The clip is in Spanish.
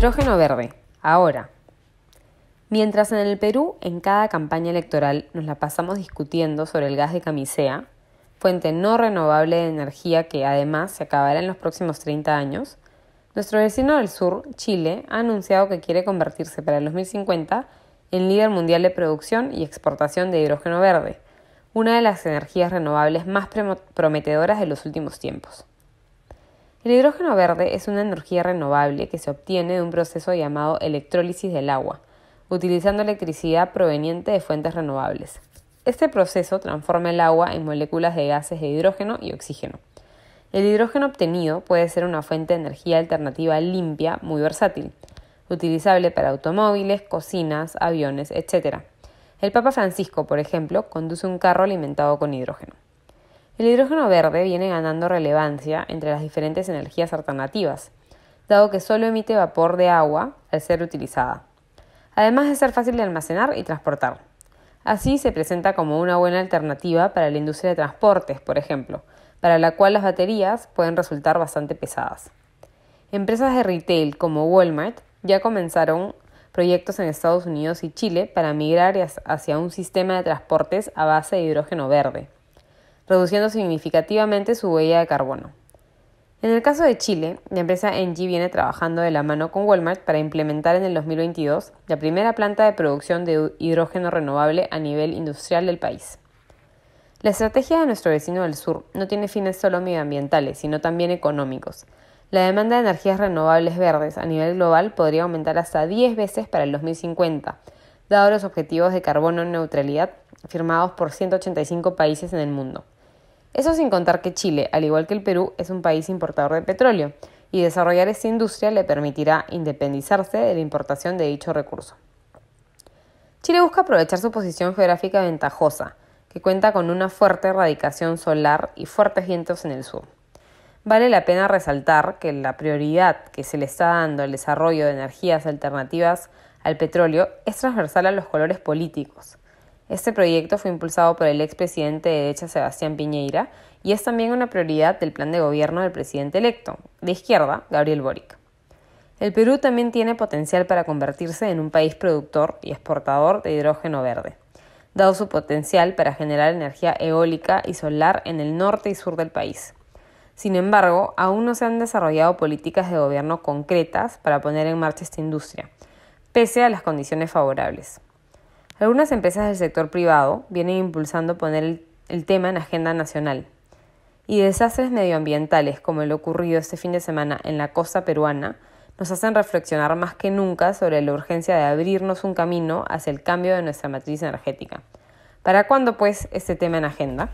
Hidrógeno verde. Ahora. Mientras en el Perú en cada campaña electoral nos la pasamos discutiendo sobre el gas de camisea, fuente no renovable de energía que además se acabará en los próximos 30 años, nuestro vecino del sur, Chile, ha anunciado que quiere convertirse para el 2050 en líder mundial de producción y exportación de hidrógeno verde, una de las energías renovables más prometedoras de los últimos tiempos. El hidrógeno verde es una energía renovable que se obtiene de un proceso llamado electrólisis del agua, utilizando electricidad proveniente de fuentes renovables. Este proceso transforma el agua en moléculas de gases de hidrógeno y oxígeno. El hidrógeno obtenido puede ser una fuente de energía alternativa limpia muy versátil, utilizable para automóviles, cocinas, aviones, etc. El Papa Francisco, por ejemplo, conduce un carro alimentado con hidrógeno. El hidrógeno verde viene ganando relevancia entre las diferentes energías alternativas, dado que solo emite vapor de agua al ser utilizada, además de ser fácil de almacenar y transportar. Así se presenta como una buena alternativa para la industria de transportes, por ejemplo, para la cual las baterías pueden resultar bastante pesadas. Empresas de retail como Walmart ya comenzaron proyectos en Estados Unidos y Chile para migrar hacia un sistema de transportes a base de hidrógeno verde reduciendo significativamente su huella de carbono. En el caso de Chile, la empresa Engie viene trabajando de la mano con Walmart para implementar en el 2022 la primera planta de producción de hidrógeno renovable a nivel industrial del país. La estrategia de nuestro vecino del sur no tiene fines solo medioambientales, sino también económicos. La demanda de energías renovables verdes a nivel global podría aumentar hasta 10 veces para el 2050, dado los objetivos de carbono neutralidad firmados por 185 países en el mundo. Eso sin contar que Chile, al igual que el Perú, es un país importador de petróleo y desarrollar esta industria le permitirá independizarse de la importación de dicho recurso. Chile busca aprovechar su posición geográfica ventajosa, que cuenta con una fuerte erradicación solar y fuertes vientos en el sur. Vale la pena resaltar que la prioridad que se le está dando al desarrollo de energías alternativas al petróleo es transversal a los colores políticos, este proyecto fue impulsado por el expresidente de derecha Sebastián Piñeira y es también una prioridad del plan de gobierno del presidente electo, de izquierda, Gabriel Boric. El Perú también tiene potencial para convertirse en un país productor y exportador de hidrógeno verde, dado su potencial para generar energía eólica y solar en el norte y sur del país. Sin embargo, aún no se han desarrollado políticas de gobierno concretas para poner en marcha esta industria, pese a las condiciones favorables. Algunas empresas del sector privado vienen impulsando poner el, tema en agenda nacional. Y desastres medioambientales como el ocurrido este fin de semana en la costa peruana nos hacen reflexionar más que nunca sobre la urgencia de abrirnos un camino hacia el cambio de nuestra matriz energética. ¿Para cuándo pues este tema en agenda?